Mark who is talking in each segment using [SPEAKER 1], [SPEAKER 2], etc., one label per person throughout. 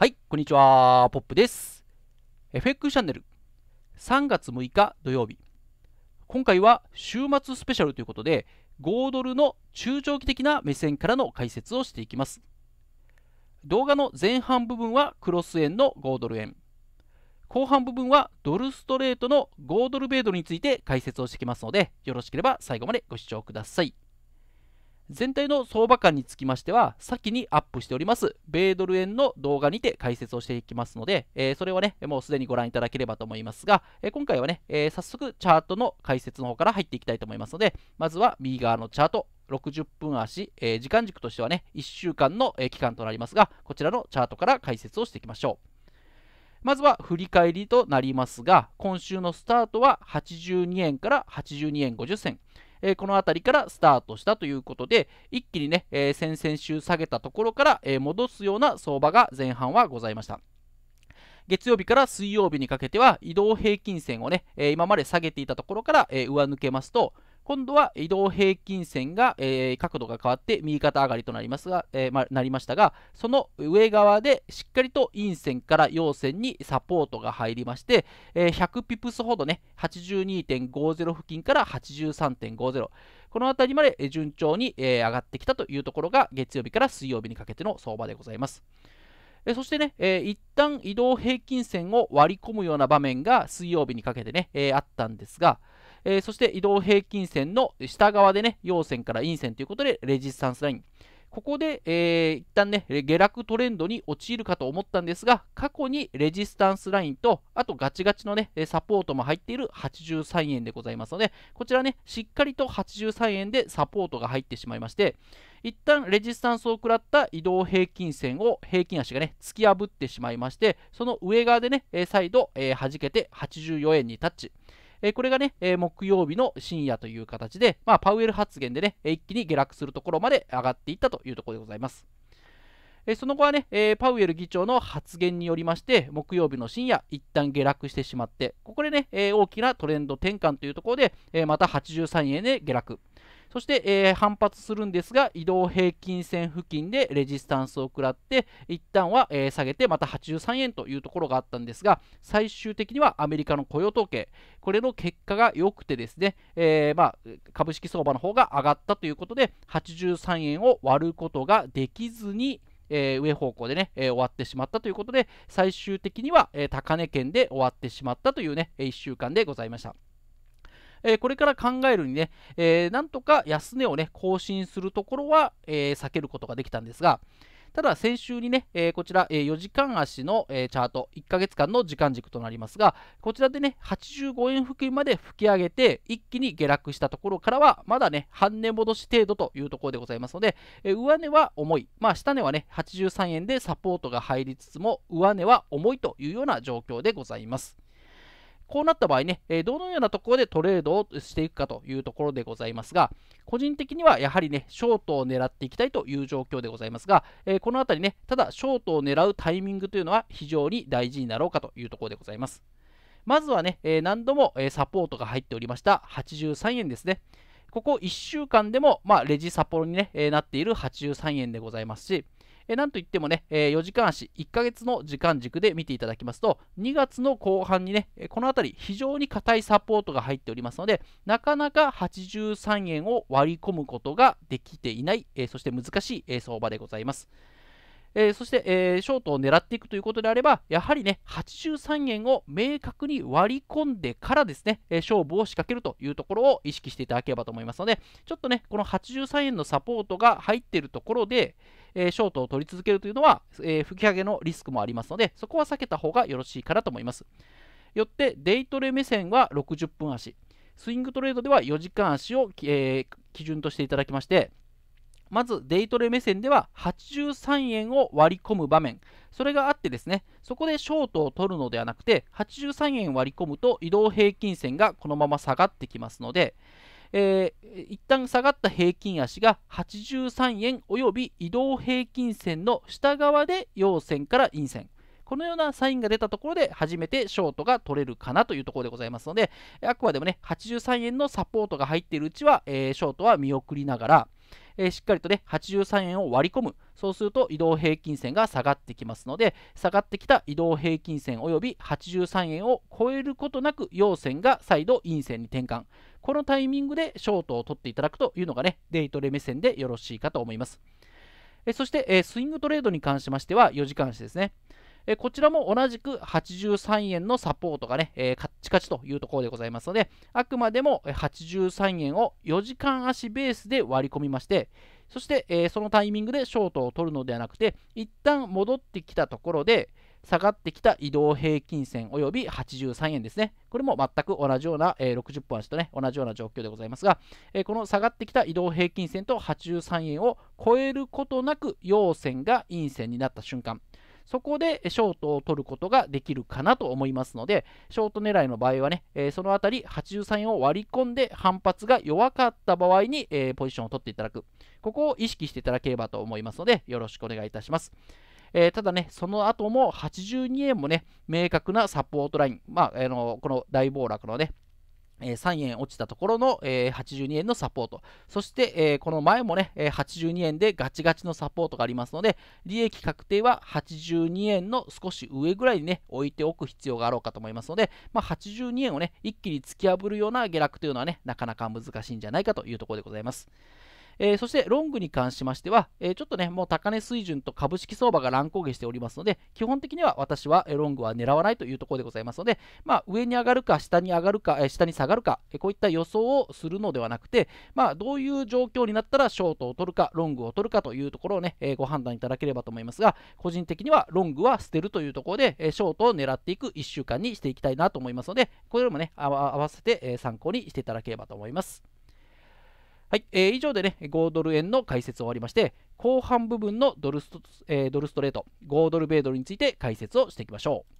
[SPEAKER 1] はい、こんにちは、ポップです。FX チャンネル3月6日土曜日。今回は週末スペシャルということで、5ドルの中長期的な目線からの解説をしていきます。動画の前半部分はクロス円の5ドル円。後半部分はドルストレートの5ドル米ドルについて解説をしてきますので、よろしければ最後までご視聴ください。全体の相場感につきましては、先にアップしております、米ドル円の動画にて解説をしていきますので、えー、それはね、もうすでにご覧いただければと思いますが、えー、今回はね、えー、早速チャートの解説の方から入っていきたいと思いますので、まずは右側のチャート、60分足、え時間軸としてはね、1週間の、え期間となりますが、こちらのチャートから解説をしていきましょう。まずは振り返りとなりますが、今週のスタートは82円から82円50銭。えー、この辺りからスタートしたということで、一気にね、えー、先々週下げたところから、え戻すような相場が前半はございました。月曜日から水曜日にかけては移動平均線をね、え今まで下げていたところから、え上抜けますと、今度は移動平均線が、えー、角度が変わって右肩上がりとなりますが、えー、まあ、なりましたが、その上側でしっかりと陰線から陽線にサポートが入りまして、えー、100ピプスほどね、82.50付近から83.50。この辺りまで順調に、え上がってきたというところが月曜日から水曜日にかけての相場でございます。えそしてね、えー、一旦移動平均線を割り込むような場面が水曜日にかけてね、えー、あったんですが、えー、そして移動平均線の下側でね、陽線から陰線ということで、レジスタンスライン。ここで、えー、一旦ね、下落トレンドに陥るかと思ったんですが、過去にレジスタンスラインと、あとガチガチのね、サポートも入っている83円でございますので、こちらね、しっかりと83円でサポートが入ってしまいまして、一旦レジスタンスを食らった移動平均線を平均足がね、突き破ってしまいまして、その上側でね、再度、えー、弾けて84円にタッチ。えこれがね、え木曜日の深夜という形で、まあ、パウエル発言でね、一気に下落するところまで上がっていったというところでございます。えその後はね、えパウエル議長の発言によりまして、木曜日の深夜、一旦下落してしまって、ここでね、え大きなトレンド転換というところで、えまた83円で下落。そして、えー、反発するんですが移動平均線付近でレジスタンスを食らって一旦は、えー、下げてまた83円というところがあったんですが最終的にはアメリカの雇用統計これの結果が良くてですね、えー、まあ、株式相場の方が上がったということで83円を割ることができずにえー、上方向でね、えー、終わってしまったということで、最終的には、えー、高値圏で終わってしまったというね、1週間でございました。えー、これから考えるにね、えー、なんとか安値をね、更新するところは、えー、避けることができたんですが、ただ先週にね、えー、こちら、えー、4時間足の、えー、チャート、1ヶ月間の時間軸となりますが、こちらでね、85円付近まで吹き上げて、一気に下落したところからは、まだね、半値戻し程度というところでございますので、えー、上値は重い、まあ、下値はね、83円でサポートが入りつつも、上値は重いというような状況でございます。こうなった場合ね、えどのようなところでトレードをしていくかというところでございますが、個人的にはやはりね、ショートを狙っていきたいという状況でございますが、えこのあたりね、ただショートを狙うタイミングというのは非常に大事になろうかというところでございます。まずはね、え何度も、えサポートが入っておりました83円ですね。ここ1週間でも、まあ、レジサポにね、ねえなっている83円でございますし、えなんといってもね、え4時間足、1ヶ月の時間軸で見ていただきますと、2月の後半にね、この辺り、非常に硬いサポートが入っておりますので、なかなか83円を割り込むことができていない、えそして難しい、相場でございます。えー、そして、えー、ショートを狙っていくということであれば、やはりね、83円を明確に割り込んでからですね、えー、勝負を仕掛けるというところを意識していただければと思いますので、ちょっとね、この83円のサポートが入っているところで、えー、ショートを取り続けるというのは、えー、吹き上げのリスクもありますので、そこは避けた方がよろしいかなと思います。よって、デイトレ目線は60分足、スイングトレードでは4時間足を、えー、基準としていただきまして、まずデイトレ目線では83円を割り込む場面、それがあってですね、そこでショートを取るのではなくて、83円割り込むと移動平均線がこのまま下がってきますので、えー、一旦下がった平均足が83円および移動平均線の下側で陽線から陰線このようなサインが出たところで初めてショートが取れるかなというところでございますのであくまでもね83円のサポートが入っているうちは、えー、ショートは見送りながらえー、しっかりとね、83円を割り込む。そうすると移動平均線が下がってきますので、下がってきた移動平均線及び83円を超えることなく陽線が再度陰線に転換。このタイミングでショートを取っていただくというのがね、デイトレ目線でよろしいかと思います。えそして、えスイングトレードに関しましては4時間足ですね。えこちらも同じく83円のサポートがね、えー、カッチカチというところでございますので、あくまでも83円を4時間足ベースで割り込みまして、そして、えー、そのタイミングでショートを取るのではなくて、一旦戻ってきたところで、下がってきた移動平均線及び83円ですね。これも全く同じような、えー、60分足とね、同じような状況でございますが、えー、この下がってきた移動平均線と83円を超えることなく、陽線が陰線になった瞬間、そこでショートを取ることができるかなと思いますので、ショート狙いの場合はね、えー、そのあたり83を割り込んで反発が弱かった場合に、えー、ポジションを取っていただく。ここを意識していただければと思いますので、よろしくお願いいたします。えー、ただね、その後も82円もね、明確なサポートライン、まあ、あのこの大暴落のね、え3円落ちたところの、え82円のサポート。そして、えこの前もね、え82円でガチガチのサポートがありますので、利益確定は82円の少し上ぐらいにね、置いておく必要があろうかと思いますので、まあ、82円をね、一気に突き破るような下落というのはね、なかなか難しいんじゃないかというところでございます。えー、そしてロングに関しましては、えー、ちょっとね、もう高値水準と株式相場が乱高下しておりますので、基本的には私はロングは狙わないというところでございますので、まあ、上に上がるか、下に上がるか、えー、下に下がるか、えこういった予想をするのではなくて、まあ、どういう状況になったらショートを取るか、ロングを取るかというところをね、えご判断いただければと思いますが、個人的にはロングは捨てるというところで、えショートを狙っていく1週間にしていきたいなと思いますので、これもね、合わせて参考にしていただければと思います。はい、えー、以上でね、5ドル円の解説終わりまして、後半部分のドルスト,、えー、ドルストレート、5ドル米ドルについて解説をしていきましょう。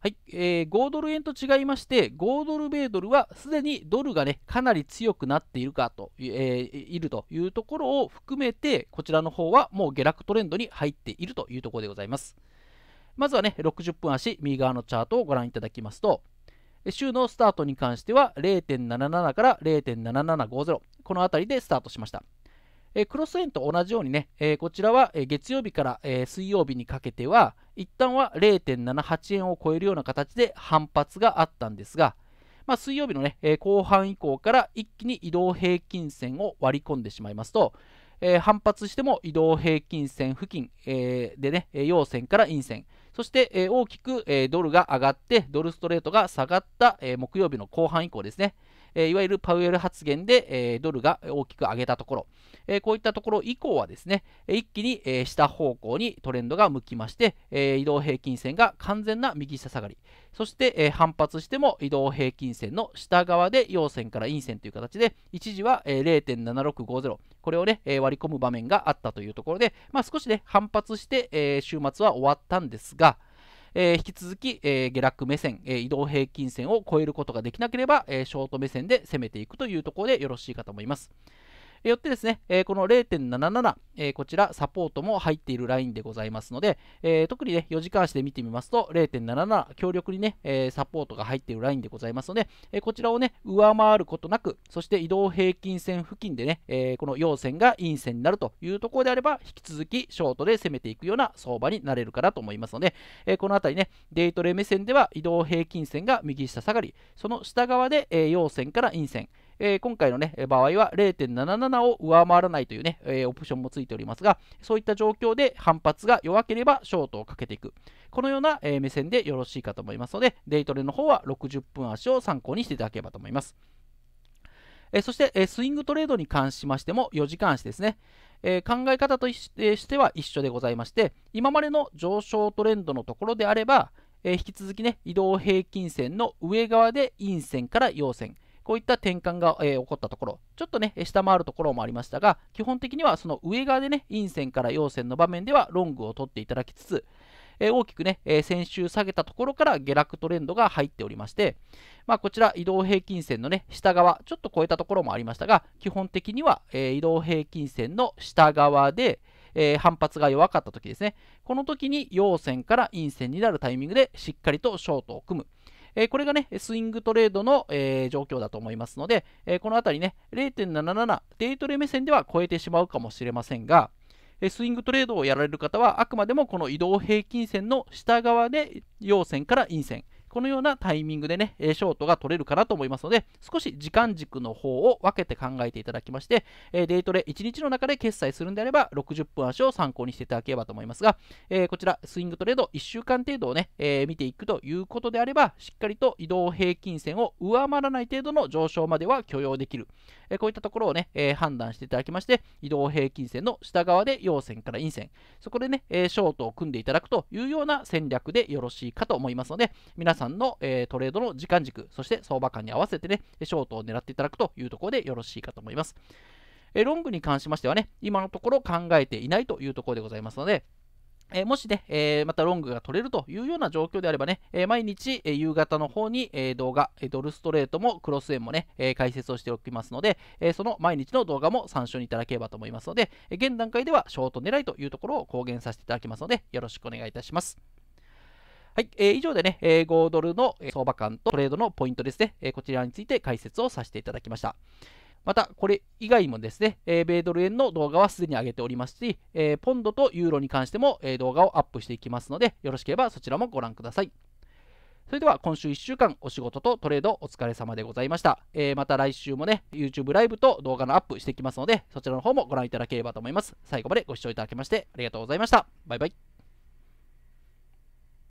[SPEAKER 1] はい、えー、5ドル円と違いまして、5ドル米ドルはすでにドルがね、かなり強くなっているかと、えー、いるというところを含めて、こちらの方はもう下落トレンドに入っているというところでございます。まずはね、60分足、右側のチャートをご覧いただきますと、週のスタートに関しては0.77から0.7750、このあたりでスタートしました。クロス円と同じようにね、こちらは月曜日から、水曜日にかけては、一旦は0.78円を超えるような形で反発があったんですが、まあ、水曜日のね、後半以降から一気に移動平均線を割り込んでしまいますと、えー、反発しても移動平均線付近、えー、でね、陽線から陰線。そして、えー、大きく、えー、ドルが上がって、ドルストレートが下がった、えー、木曜日の後半以降ですね。えいわゆるパウエル発言で、えドルが大きく上げたところ、えこういったところ以降はですね、一気に、え下方向にトレンドが向きまして、え移動平均線が完全な右下下がり、そして、え反発しても移動平均線の下側で陽線から陰線という形で、一時は、え0.7650、これをね、割り込む場面があったというところで、まあ、少しね、反発して、え週末は終わったんですが、えー、引き続き、えー、下落目線、え移動平均線を超えることができなければ、えショート目線で攻めていくというところでよろしいかと思います。よってですね、えこの0.77、えこちらサポートも入っているラインでございますので、え特にね、4時間足で見てみますと、0.77、強力にね、えサポートが入っているラインでございますので、えこちらをね、上回ることなく、そして移動平均線付近でね、えこの陽線が陰線になるというところであれば、引き続きショートで攻めていくような相場になれるかなと思いますので、えこのあたりね、デイトレ目線では移動平均線が右下下がり、その下側で、え陽線から陰線、えー、今回の、ね、場合は0.77を上回らないというね、えー、オプションもついておりますが、そういった状況で反発が弱ければショートをかけていく。このような、えー、目線でよろしいかと思いますので、デイトレの方は60分足を参考にしていただければと思います。えそして、えスイングトレードに関しましても4時間足ですね、え考え方としては一緒でございまして今までの上昇トレンドのところであれば、え引き続きね移動平均線の上側で陰線から陽線こういった転換が、えー、起こったところ、ちょっとね、下回るところもありましたが、基本的にはその上側でね、陰線から陽線の場面ではロングを取っていただきつつ、えー、大きくね、えー、先週下げたところから下落トレンドが入っておりまして、まあ、こちら移動平均線のね、下側、ちょっと超えたところもありましたが、基本的には、えー、移動平均線の下側で、え反発が弱かった時ですね。この時に陽線から陰線になるタイミングでしっかりとショートを組む。えー、これがね、スイングトレードの、えー、状況だと思いますので、えー、このあたりね、0.77、デイトレ目線では超えてしまうかもしれませんが、えスイングトレードをやられる方は、あくまでもこの移動平均線の下側で陽線から陰線、このようなタイミングでね、ショートが取れるかなと思いますので、少し時間軸の方を分けて考えていただきまして、デイトレ1日の中で決済するんであれば、60分足を参考にしていただければと思いますが、こちら、スイングトレード1週間程度をね、見ていくということであれば、しっかりと移動平均線を上回らない程度の上昇までは許容できる。こういったところをね、判断していただきまして、移動平均線の下側で陽線から陰線、そこでね、ショートを組んでいただくというような戦略でよろしいかと思いますので、皆さんさんの、えー、トレードの時間軸、そして相場感に合わせてね、ショートを狙っていただくというところでよろしいかと思います。えー、ロングに関しましてはね、今のところ考えていないというところでございますので、えもしね、えまたロングが取れるというような状況であればね、え毎日、え夕方の方に、え動画、えドルストレートもクロス円もね、え解説をしておきますので、えその毎日の動画も参照にいただければと思いますので、え現段階ではショート狙いというところを公言させていただきますので、よろしくお願いいたします。はい、えー、以上でね、えー、5ドルの相場感とトレードのポイントですね、えー、こちらについて解説をさせていただきました。また、これ以外もですね、えー、米ドル円の動画はすでに上げておりますし、えー、ポンドとユーロに関しても、えー、動画をアップしていきますので、よろしければそちらもご覧ください。それでは今週1週間お仕事とトレードお疲れ様でございました。えー、また来週もね、YouTube ライブと動画のアップしていきますので、そちらの方もご覧いただければと思います。最後までご視聴いただきましてありがとうございました。バイバイ。